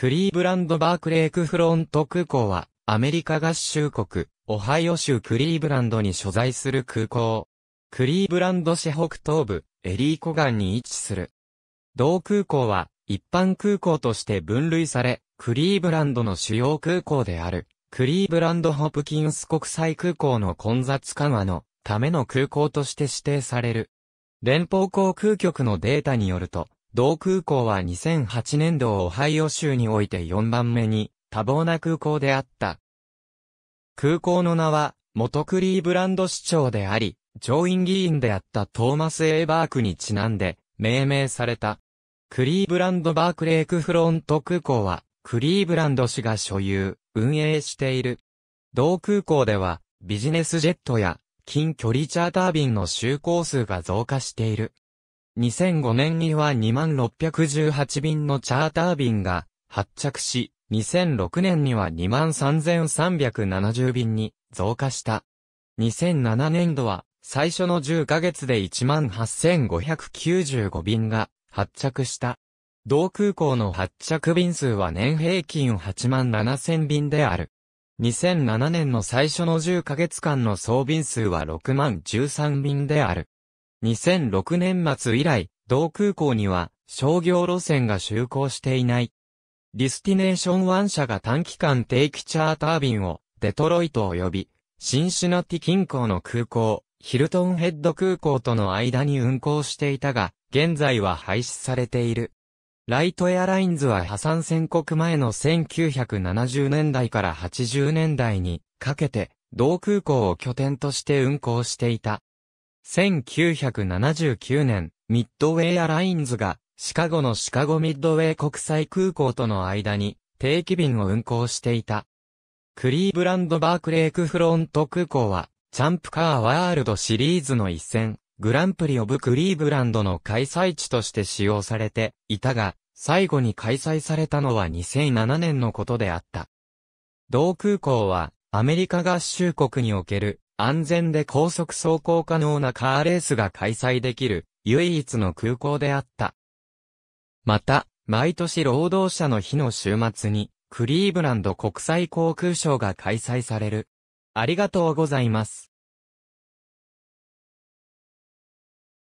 クリーブランド・バークレークフロント空港は、アメリカ合衆国、オハイオ州クリーブランドに所在する空港。クリーブランド市北東部、エリー湖岸に位置する。同空港は、一般空港として分類され、クリーブランドの主要空港である、クリーブランド・ホプキンス国際空港の混雑緩和のための空港として指定される。連邦航空局のデータによると、同空港は2008年度オハイオ州において4番目に多忙な空港であった。空港の名は、元クリーブランド市長であり、上院議員であったトーマス・エイバークにちなんで、命名された。クリーブランド・バークレークフロント空港は、クリーブランド市が所有、運営している。同空港では、ビジネスジェットや、近距離チャーター便の就航数が増加している。2005年には2618便のチャーター便が発着し、2006年には23,370便に増加した。2007年度は最初の10ヶ月で18,595便が発着した。同空港の発着便数は年平均87,000便である。2007年の最初の10ヶ月間の総便数は6万13便である。2006年末以来、同空港には商業路線が就航していない。ディスティネーション1社が短期間定期チャーター便をデトロイト及びシンシナティ近郊の空港、ヒルトンヘッド空港との間に運航していたが、現在は廃止されている。ライトエアラインズは破産宣告前の1970年代から80年代にかけて、同空港を拠点として運航していた。1979年、ミッドウェイアラインズが、シカゴのシカゴミッドウェイ国際空港との間に、定期便を運航していた。クリーブランドバークレークフロント空港は、チャンプカーワールドシリーズの一戦、グランプリオブクリーブランドの開催地として使用されていたが、最後に開催されたのは2007年のことであった。同空港は、アメリカ合衆国における安全で高速走行可能なカーレースが開催できる、唯一の空港であった。また、毎年労働者の日の週末に、クリーブランド国際航空ショーが開催される。ありがとうございます。